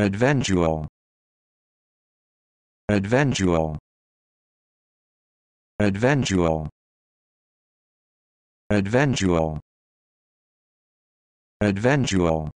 Adventual. Adventual. Adventual. Adventual. Adventual.